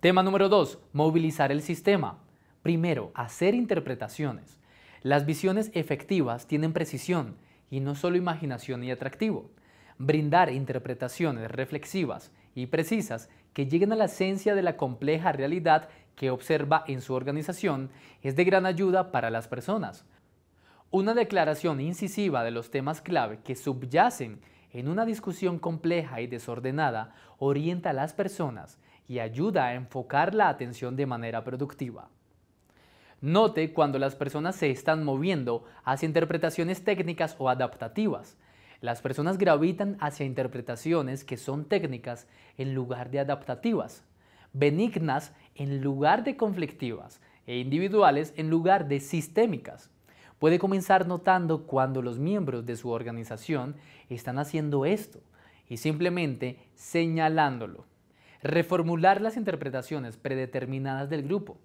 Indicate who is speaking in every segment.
Speaker 1: Tema número 2. Movilizar el sistema. Primero, hacer interpretaciones. Las visiones efectivas tienen precisión y no solo imaginación y atractivo. Brindar interpretaciones reflexivas y precisas que lleguen a la esencia de la compleja realidad que observa en su organización es de gran ayuda para las personas. Una declaración incisiva de los temas clave que subyacen en una discusión compleja y desordenada orienta a las personas y ayuda a enfocar la atención de manera productiva. Note cuando las personas se están moviendo hacia interpretaciones técnicas o adaptativas. Las personas gravitan hacia interpretaciones que son técnicas en lugar de adaptativas, benignas en lugar de conflictivas e individuales en lugar de sistémicas. Puede comenzar notando cuando los miembros de su organización están haciendo esto y simplemente señalándolo. Reformular las interpretaciones predeterminadas del grupo.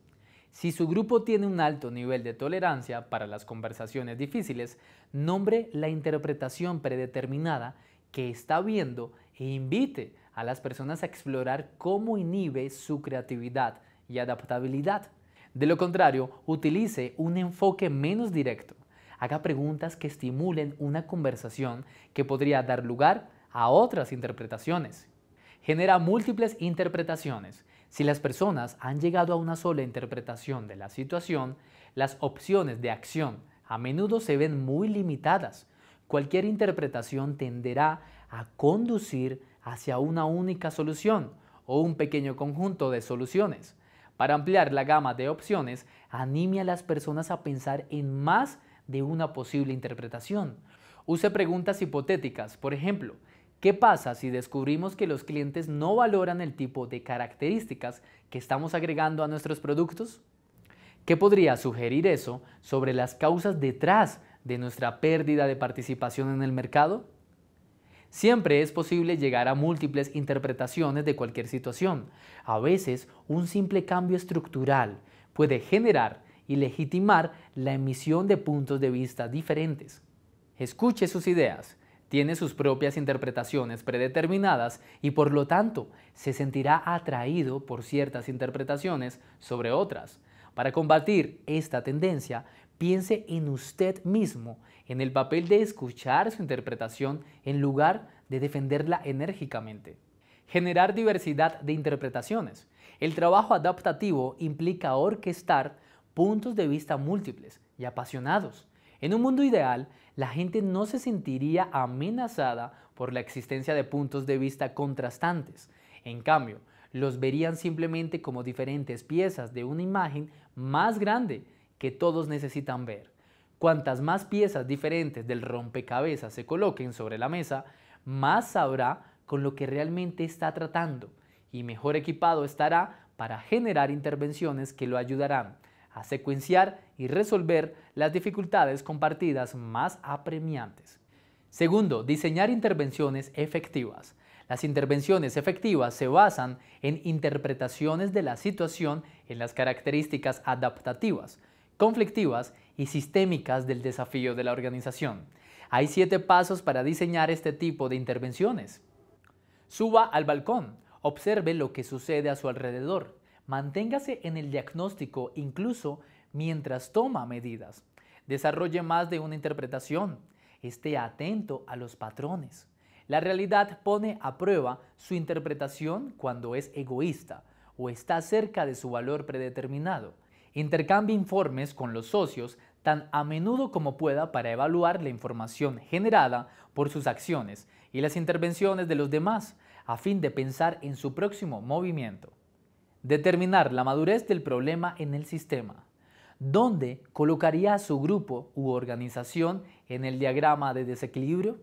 Speaker 1: Si su grupo tiene un alto nivel de tolerancia para las conversaciones difíciles, nombre la interpretación predeterminada que está viendo e invite a las personas a explorar cómo inhibe su creatividad y adaptabilidad. De lo contrario, utilice un enfoque menos directo. Haga preguntas que estimulen una conversación que podría dar lugar a otras interpretaciones genera múltiples interpretaciones. Si las personas han llegado a una sola interpretación de la situación, las opciones de acción a menudo se ven muy limitadas. Cualquier interpretación tenderá a conducir hacia una única solución o un pequeño conjunto de soluciones. Para ampliar la gama de opciones, anime a las personas a pensar en más de una posible interpretación. Use preguntas hipotéticas, por ejemplo, ¿Qué pasa si descubrimos que los clientes no valoran el tipo de características que estamos agregando a nuestros productos? ¿Qué podría sugerir eso sobre las causas detrás de nuestra pérdida de participación en el mercado? Siempre es posible llegar a múltiples interpretaciones de cualquier situación. A veces, un simple cambio estructural puede generar y legitimar la emisión de puntos de vista diferentes. Escuche sus ideas tiene sus propias interpretaciones predeterminadas y por lo tanto se sentirá atraído por ciertas interpretaciones sobre otras. Para combatir esta tendencia, piense en usted mismo, en el papel de escuchar su interpretación en lugar de defenderla enérgicamente. Generar diversidad de interpretaciones. El trabajo adaptativo implica orquestar puntos de vista múltiples y apasionados. En un mundo ideal, la gente no se sentiría amenazada por la existencia de puntos de vista contrastantes. En cambio, los verían simplemente como diferentes piezas de una imagen más grande que todos necesitan ver. Cuantas más piezas diferentes del rompecabezas se coloquen sobre la mesa, más sabrá con lo que realmente está tratando y mejor equipado estará para generar intervenciones que lo ayudarán a secuenciar y resolver las dificultades compartidas más apremiantes. Segundo, diseñar intervenciones efectivas. Las intervenciones efectivas se basan en interpretaciones de la situación en las características adaptativas, conflictivas y sistémicas del desafío de la organización. Hay siete pasos para diseñar este tipo de intervenciones. Suba al balcón, observe lo que sucede a su alrededor, Manténgase en el diagnóstico incluso mientras toma medidas. Desarrolle más de una interpretación. Esté atento a los patrones. La realidad pone a prueba su interpretación cuando es egoísta o está cerca de su valor predeterminado. Intercambie informes con los socios tan a menudo como pueda para evaluar la información generada por sus acciones y las intervenciones de los demás a fin de pensar en su próximo movimiento. Determinar la madurez del problema en el sistema. ¿Dónde colocaría su grupo u organización en el diagrama de desequilibrio?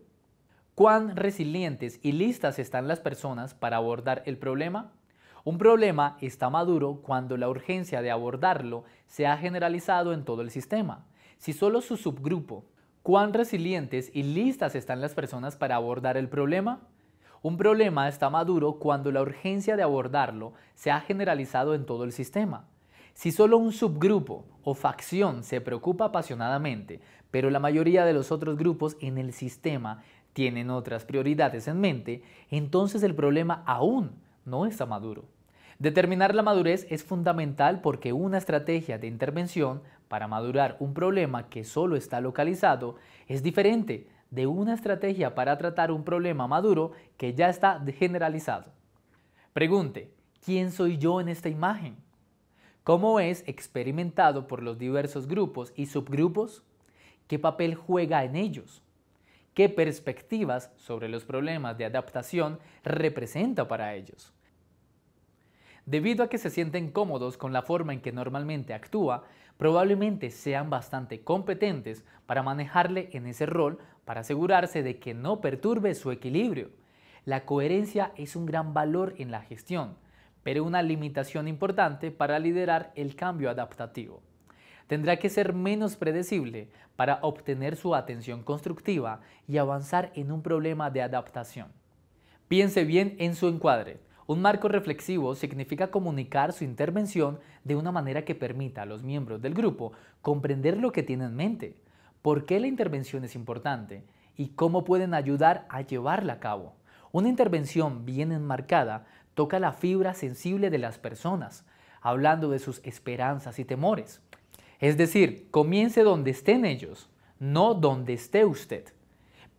Speaker 1: ¿Cuán resilientes y listas están las personas para abordar el problema? Un problema está maduro cuando la urgencia de abordarlo se ha generalizado en todo el sistema. Si solo su subgrupo, ¿cuán resilientes y listas están las personas para abordar el problema? Un problema está maduro cuando la urgencia de abordarlo se ha generalizado en todo el sistema. Si solo un subgrupo o facción se preocupa apasionadamente, pero la mayoría de los otros grupos en el sistema tienen otras prioridades en mente, entonces el problema aún no está maduro. Determinar la madurez es fundamental porque una estrategia de intervención para madurar un problema que solo está localizado es diferente de una estrategia para tratar un problema maduro que ya está generalizado. Pregunte, ¿quién soy yo en esta imagen? ¿Cómo es experimentado por los diversos grupos y subgrupos? ¿Qué papel juega en ellos? ¿Qué perspectivas sobre los problemas de adaptación representa para ellos? Debido a que se sienten cómodos con la forma en que normalmente actúa, probablemente sean bastante competentes para manejarle en ese rol para asegurarse de que no perturbe su equilibrio. La coherencia es un gran valor en la gestión, pero una limitación importante para liderar el cambio adaptativo. Tendrá que ser menos predecible para obtener su atención constructiva y avanzar en un problema de adaptación. Piense bien en su encuadre. Un marco reflexivo significa comunicar su intervención de una manera que permita a los miembros del grupo comprender lo que tienen en mente, por qué la intervención es importante y cómo pueden ayudar a llevarla a cabo. Una intervención bien enmarcada toca la fibra sensible de las personas, hablando de sus esperanzas y temores. Es decir, comience donde estén ellos, no donde esté usted.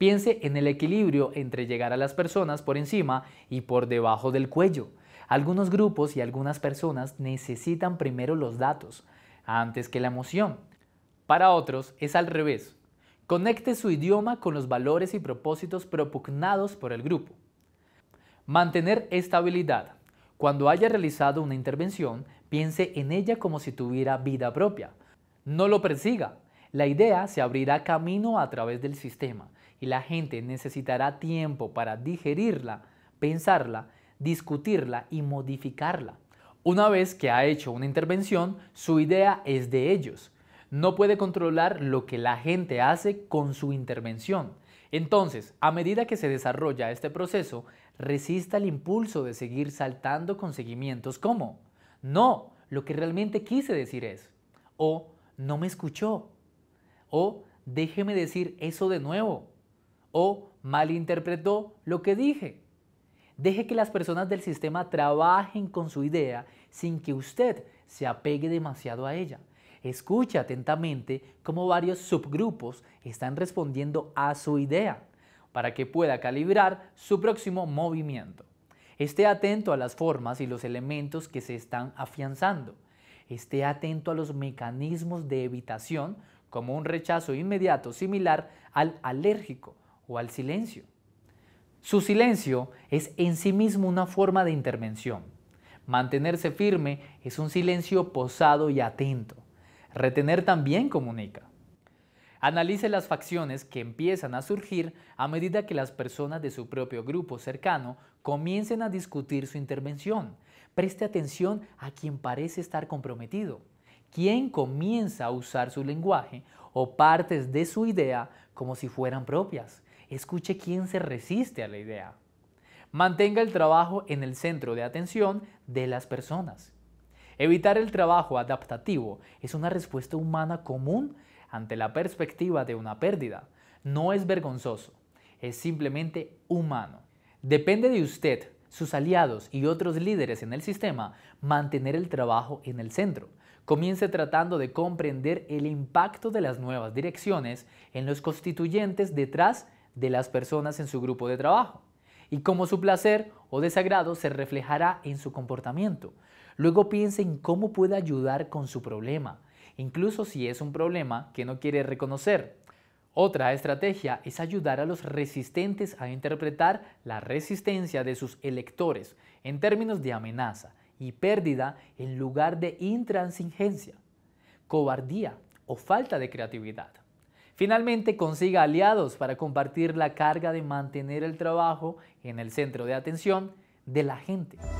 Speaker 1: Piense en el equilibrio entre llegar a las personas por encima y por debajo del cuello. Algunos grupos y algunas personas necesitan primero los datos, antes que la emoción. Para otros es al revés. Conecte su idioma con los valores y propósitos propugnados por el grupo. Mantener estabilidad. Cuando haya realizado una intervención, piense en ella como si tuviera vida propia. No lo persiga. La idea se abrirá camino a través del sistema y la gente necesitará tiempo para digerirla, pensarla, discutirla y modificarla. Una vez que ha hecho una intervención, su idea es de ellos. No puede controlar lo que la gente hace con su intervención. Entonces, a medida que se desarrolla este proceso, resista el impulso de seguir saltando con seguimientos como, no, lo que realmente quise decir es, o no me escuchó, o déjeme decir eso de nuevo, o malinterpretó lo que dije. Deje que las personas del sistema trabajen con su idea sin que usted se apegue demasiado a ella. Escuche atentamente cómo varios subgrupos están respondiendo a su idea para que pueda calibrar su próximo movimiento. Esté atento a las formas y los elementos que se están afianzando. Esté atento a los mecanismos de evitación como un rechazo inmediato similar al alérgico o al silencio. Su silencio es en sí mismo una forma de intervención. Mantenerse firme es un silencio posado y atento. Retener también comunica. Analice las facciones que empiezan a surgir a medida que las personas de su propio grupo cercano comiencen a discutir su intervención. Preste atención a quien parece estar comprometido, quien comienza a usar su lenguaje o partes de su idea como si fueran propias, Escuche quién se resiste a la idea. Mantenga el trabajo en el centro de atención de las personas. Evitar el trabajo adaptativo es una respuesta humana común ante la perspectiva de una pérdida. No es vergonzoso, es simplemente humano. Depende de usted, sus aliados y otros líderes en el sistema mantener el trabajo en el centro. Comience tratando de comprender el impacto de las nuevas direcciones en los constituyentes detrás de las personas en su grupo de trabajo y cómo su placer o desagrado se reflejará en su comportamiento. Luego piense en cómo puede ayudar con su problema, incluso si es un problema que no quiere reconocer. Otra estrategia es ayudar a los resistentes a interpretar la resistencia de sus electores en términos de amenaza y pérdida en lugar de intransigencia, cobardía o falta de creatividad. Finalmente consiga aliados para compartir la carga de mantener el trabajo en el centro de atención de la gente.